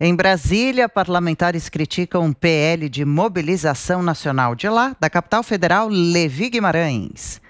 Em Brasília, parlamentares criticam um PL de mobilização nacional. De lá, da capital federal, Levi Guimarães.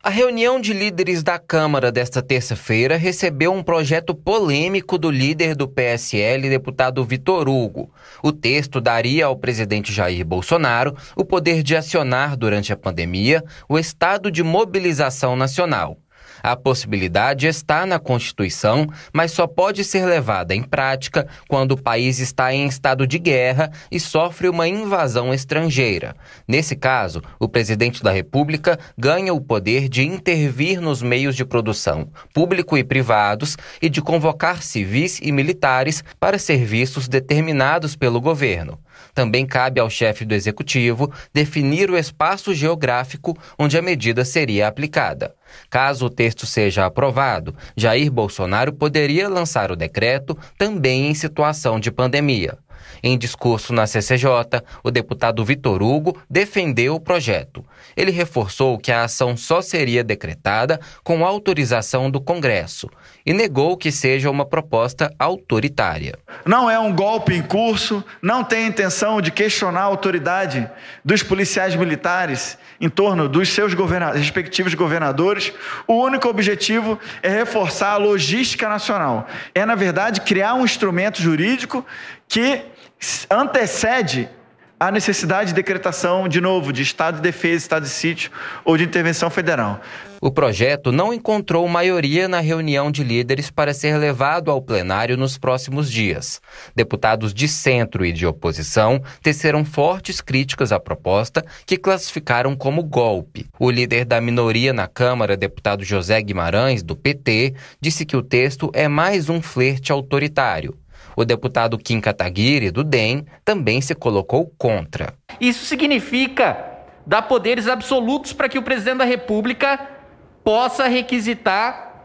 A reunião de líderes da Câmara desta terça-feira recebeu um projeto polêmico do líder do PSL, deputado Vitor Hugo. O texto daria ao presidente Jair Bolsonaro o poder de acionar, durante a pandemia, o estado de mobilização nacional. A possibilidade está na Constituição, mas só pode ser levada em prática quando o país está em estado de guerra e sofre uma invasão estrangeira. Nesse caso, o presidente da República ganha o poder de intervir nos meios de produção, público e privados, e de convocar civis e militares para serviços determinados pelo governo. Também cabe ao chefe do executivo definir o espaço geográfico onde a medida seria aplicada. Caso o texto seja aprovado, Jair Bolsonaro poderia lançar o decreto também em situação de pandemia. Em discurso na CCJ, o deputado Vitor Hugo defendeu o projeto. Ele reforçou que a ação só seria decretada com autorização do Congresso e negou que seja uma proposta autoritária. Não é um golpe em curso, não tem intenção de questionar a autoridade dos policiais militares em torno dos seus respectivos governadores. O único objetivo é reforçar a logística nacional. É, na verdade, criar um instrumento jurídico que antecede a necessidade de decretação, de novo, de estado de defesa, estado de sítio ou de intervenção federal. O projeto não encontrou maioria na reunião de líderes para ser levado ao plenário nos próximos dias. Deputados de centro e de oposição teceram fortes críticas à proposta, que classificaram como golpe. O líder da minoria na Câmara, deputado José Guimarães, do PT, disse que o texto é mais um flerte autoritário. O deputado Kim Kataguiri, do DEM, também se colocou contra. Isso significa dar poderes absolutos para que o presidente da República possa requisitar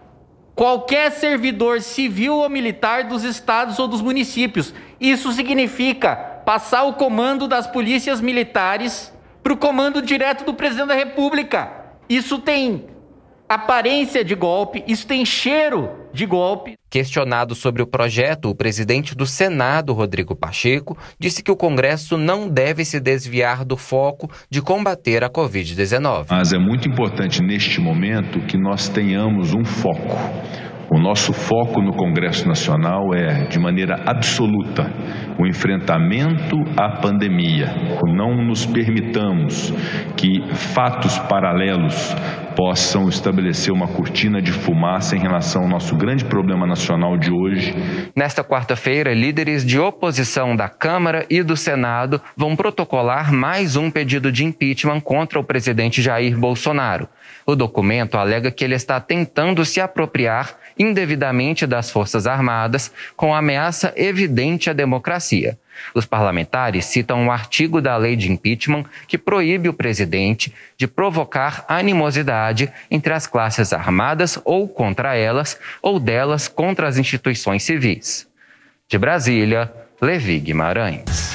qualquer servidor civil ou militar dos estados ou dos municípios. Isso significa passar o comando das polícias militares para o comando direto do presidente da República. Isso tem aparência de golpe, isso tem cheiro de golpe. Questionado sobre o projeto, o presidente do Senado, Rodrigo Pacheco, disse que o Congresso não deve se desviar do foco de combater a Covid-19. Mas é muito importante neste momento que nós tenhamos um foco. O nosso foco no Congresso Nacional é, de maneira absoluta, o enfrentamento à pandemia. Não nos permitamos que fatos paralelos possam estabelecer uma cortina de fumaça em relação ao nosso grande problema nacional de hoje. Nesta quarta-feira, líderes de oposição da Câmara e do Senado vão protocolar mais um pedido de impeachment contra o presidente Jair Bolsonaro. O documento alega que ele está tentando se apropriar indevidamente das Forças Armadas, com ameaça evidente à democracia. Os parlamentares citam um artigo da lei de impeachment que proíbe o presidente de provocar animosidade entre as classes armadas ou contra elas, ou delas contra as instituições civis. De Brasília, Levi Guimarães.